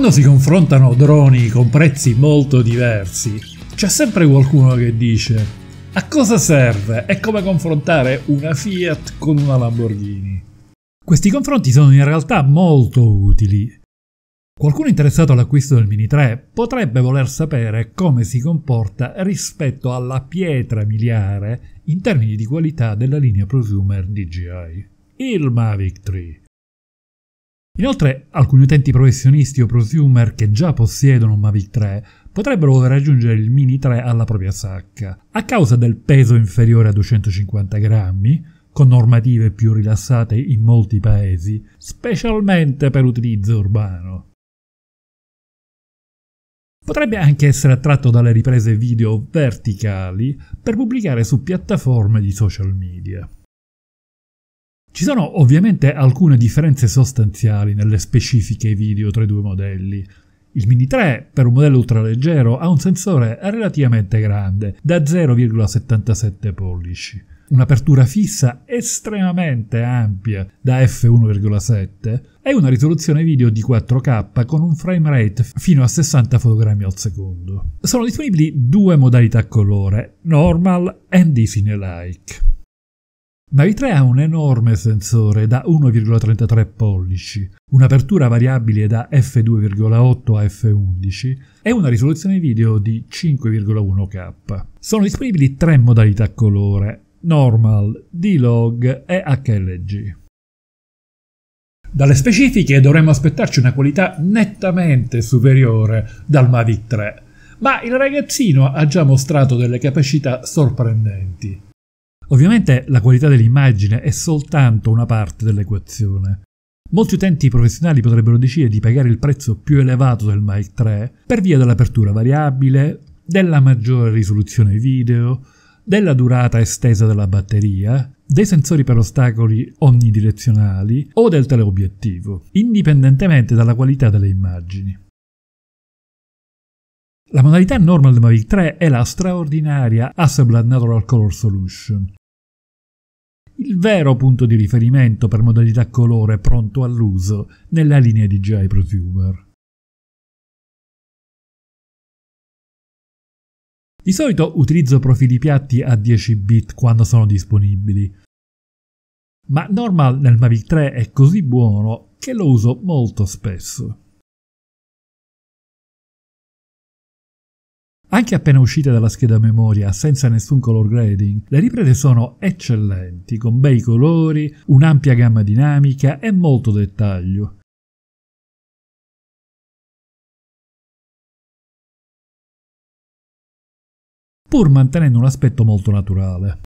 Quando si confrontano droni con prezzi molto diversi, c'è sempre qualcuno che dice a cosa serve? È come confrontare una Fiat con una Lamborghini. Questi confronti sono in realtà molto utili. Qualcuno interessato all'acquisto del Mini 3 potrebbe voler sapere come si comporta rispetto alla pietra miliare in termini di qualità della linea prosumer DJI, il Mavic 3. Inoltre, alcuni utenti professionisti o prosumer che già possiedono un Mavic 3 potrebbero voler aggiungere il Mini 3 alla propria sacca. A causa del peso inferiore a 250 grammi, con normative più rilassate in molti paesi, specialmente per utilizzo urbano. Potrebbe anche essere attratto dalle riprese video verticali per pubblicare su piattaforme di social media. Ci sono ovviamente alcune differenze sostanziali nelle specifiche video tra i due modelli. Il Mini 3, per un modello ultraleggero, ha un sensore relativamente grande, da 0,77 pollici, un'apertura fissa estremamente ampia, da f1,7, e una risoluzione video di 4K con un frame rate fino a 60 fotogrammi al secondo. Sono disponibili due modalità colore, normal e Disney like. Mavic 3 ha un enorme sensore da 1,33 pollici, un'apertura variabile da f2,8 a f11 e una risoluzione video di 5,1K. Sono disponibili tre modalità colore, Normal, D-Log e HLG. Dalle specifiche dovremmo aspettarci una qualità nettamente superiore dal Mavic 3, ma il ragazzino ha già mostrato delle capacità sorprendenti. Ovviamente la qualità dell'immagine è soltanto una parte dell'equazione. Molti utenti professionali potrebbero decidere di pagare il prezzo più elevato del Mic 3 per via dell'apertura variabile, della maggiore risoluzione video, della durata estesa della batteria, dei sensori per ostacoli omnidirezionali o del teleobiettivo, indipendentemente dalla qualità delle immagini. La modalità normal del Mavic 3 è la straordinaria Hasselblad Natural Color Solution, il vero punto di riferimento per modalità colore pronto all'uso nella linea DJI Prosumer. Di solito utilizzo profili piatti a 10 bit quando sono disponibili, ma Normal nel Mavic 3 è così buono che lo uso molto spesso. Anche appena uscite dalla scheda memoria, senza nessun color grading, le riprese sono eccellenti, con bei colori, un'ampia gamma dinamica e molto dettaglio. pur mantenendo un aspetto molto naturale.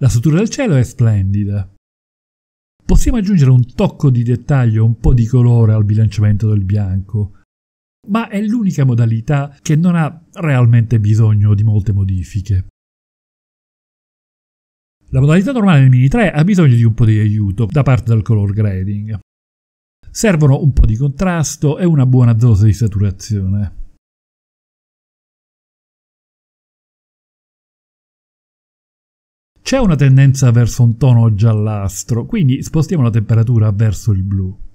La struttura del cielo è splendida. Possiamo aggiungere un tocco di dettaglio e un po' di colore al bilanciamento del bianco, ma è l'unica modalità che non ha realmente bisogno di molte modifiche. La modalità normale del Mini 3 ha bisogno di un po' di aiuto da parte del color grading. Servono un po' di contrasto e una buona dose di saturazione. C'è una tendenza verso un tono giallastro, quindi spostiamo la temperatura verso il blu.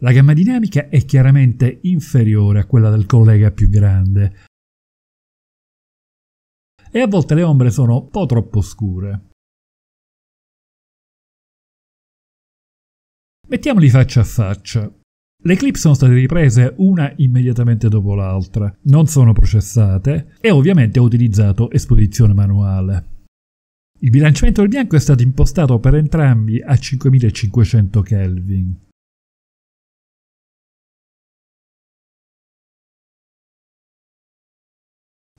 La gamma dinamica è chiaramente inferiore a quella del collega più grande e a volte le ombre sono un po' troppo scure. Mettiamoli faccia a faccia. Le clip sono state riprese una immediatamente dopo l'altra, non sono processate e ovviamente ho utilizzato esposizione manuale. Il bilanciamento del bianco è stato impostato per entrambi a 5500 Kelvin.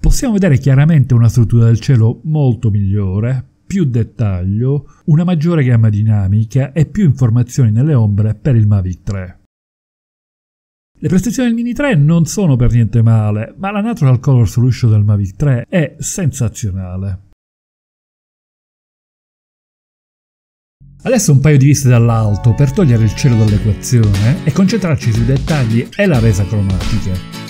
possiamo vedere chiaramente una struttura del cielo molto migliore, più dettaglio, una maggiore gamma dinamica e più informazioni nelle ombre per il Mavic 3. Le prestazioni del Mini 3 non sono per niente male, ma la Natural Color Solution del Mavic 3 è sensazionale. Adesso un paio di viste dall'alto per togliere il cielo dall'equazione e concentrarci sui dettagli e la resa cromatica.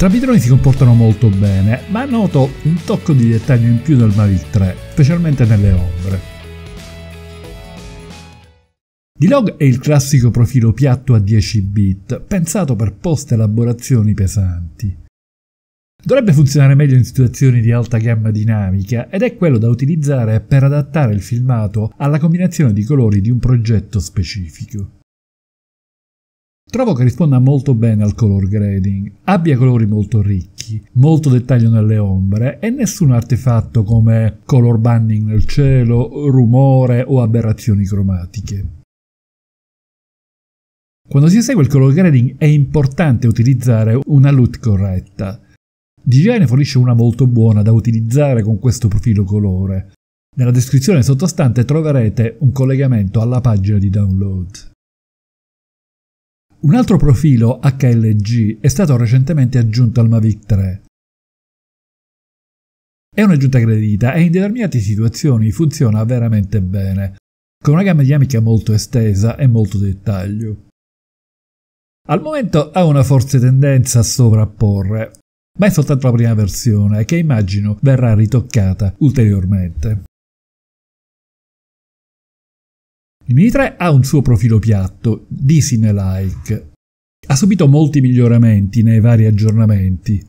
trapidroni si comportano molto bene, ma noto un tocco di dettaglio in più del Mavic 3, specialmente nelle ombre. D-Log è il classico profilo piatto a 10 bit, pensato per post-elaborazioni pesanti. Dovrebbe funzionare meglio in situazioni di alta gamma dinamica ed è quello da utilizzare per adattare il filmato alla combinazione di colori di un progetto specifico. Trovo che risponda molto bene al color grading, abbia colori molto ricchi, molto dettaglio nelle ombre e nessun artefatto come color banning nel cielo, rumore o aberrazioni cromatiche. Quando si esegue il color grading è importante utilizzare una LUT corretta. DJI ne fornisce una molto buona da utilizzare con questo profilo colore. Nella descrizione sottostante troverete un collegamento alla pagina di download. Un altro profilo HLG è stato recentemente aggiunto al Mavic 3. È un'aggiunta gradita e in determinate situazioni funziona veramente bene, con una gamma dinamica molto estesa e molto dettaglio. Al momento ha una forse tendenza a sovrapporre, ma è soltanto la prima versione che immagino verrà ritoccata ulteriormente. Il Mini 3 ha un suo profilo piatto, Disney-like. Ha subito molti miglioramenti nei vari aggiornamenti.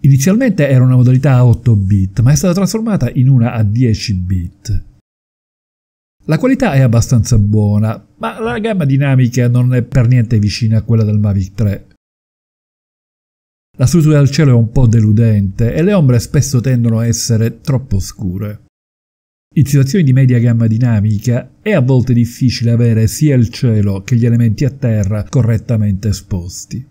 Inizialmente era una modalità a 8 bit, ma è stata trasformata in una a 10 bit. La qualità è abbastanza buona, ma la gamma dinamica non è per niente vicina a quella del Mavic 3. La struttura del cielo è un po' deludente e le ombre spesso tendono a essere troppo scure. In situazioni di media gamma dinamica è a volte difficile avere sia il cielo che gli elementi a terra correttamente esposti.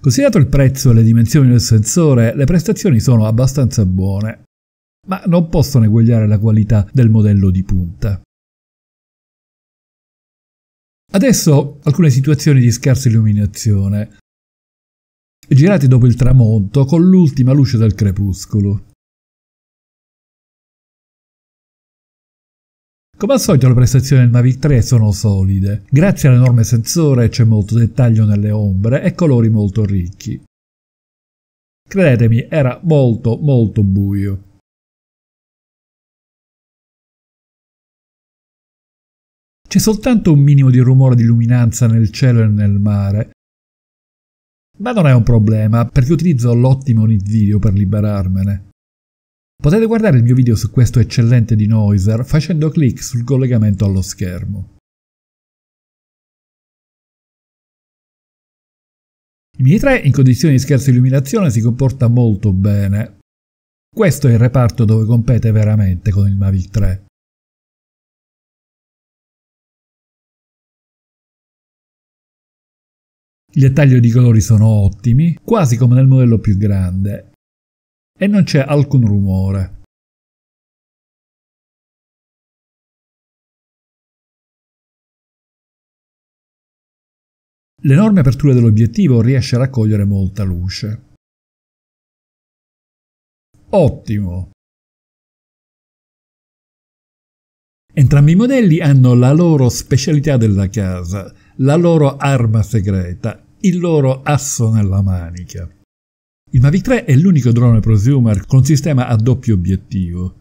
Considerato il prezzo e le dimensioni del sensore, le prestazioni sono abbastanza buone, ma non possono eguagliare la qualità del modello di punta. Adesso alcune situazioni di scarsa illuminazione girati dopo il tramonto con l'ultima luce del crepuscolo. Come al solito le prestazioni del Mavic 3 sono solide, grazie all'enorme sensore c'è molto dettaglio nelle ombre e colori molto ricchi. Credetemi, era molto molto buio. C'è soltanto un minimo di rumore di luminanza nel cielo e nel mare, ma non è un problema, perché utilizzo l'ottimo Need per liberarmene. Potete guardare il mio video su questo eccellente di facendo clic sul collegamento allo schermo. Il Mini 3 in condizioni di scarsa illuminazione si comporta molto bene. Questo è il reparto dove compete veramente con il Mavic 3. Il dettaglio di colori sono ottimi, quasi come nel modello più grande, e non c'è alcun rumore. L'enorme apertura dell'obiettivo riesce a raccogliere molta luce. Ottimo! Entrambi i modelli hanno la loro specialità della casa, la loro arma segreta, il loro asso nella manica. Il Mavic 3 è l'unico drone prosumer con sistema a doppio obiettivo.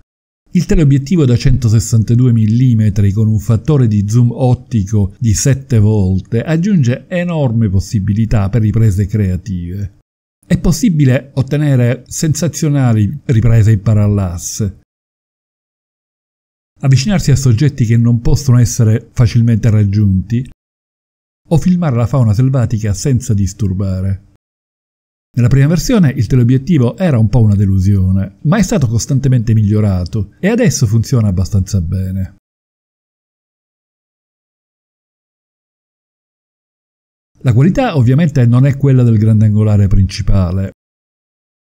Il teleobiettivo da 162 mm con un fattore di zoom ottico di 7 volte aggiunge enorme possibilità per riprese creative. È possibile ottenere sensazionali riprese in parallasse. Avvicinarsi a soggetti che non possono essere facilmente raggiunti o filmare la fauna selvatica senza disturbare. Nella prima versione il teleobiettivo era un po' una delusione, ma è stato costantemente migliorato e adesso funziona abbastanza bene. La qualità ovviamente non è quella del grandangolare principale,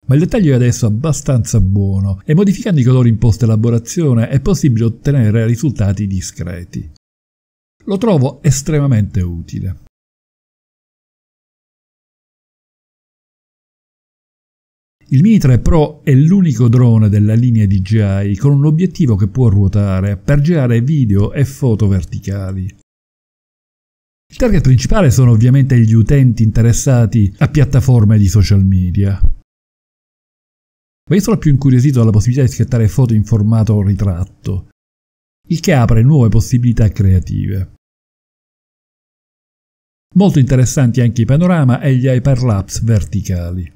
ma il dettaglio è adesso abbastanza buono e modificando i colori in post elaborazione è possibile ottenere risultati discreti. Lo trovo estremamente utile. Il Mini 3 Pro è l'unico drone della linea DJI con un obiettivo che può ruotare per girare video e foto verticali. Il target principale sono ovviamente gli utenti interessati a piattaforme di social media. Ma io sono più incuriosito dalla possibilità di scattare foto in formato ritratto, il che apre nuove possibilità creative. Molto interessanti anche i panorama e gli hyperlapse verticali.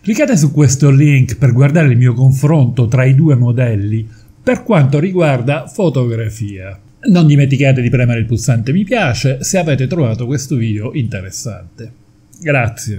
Cliccate su questo link per guardare il mio confronto tra i due modelli per quanto riguarda fotografia. Non dimenticate di premere il pulsante mi piace se avete trovato questo video interessante. Grazie.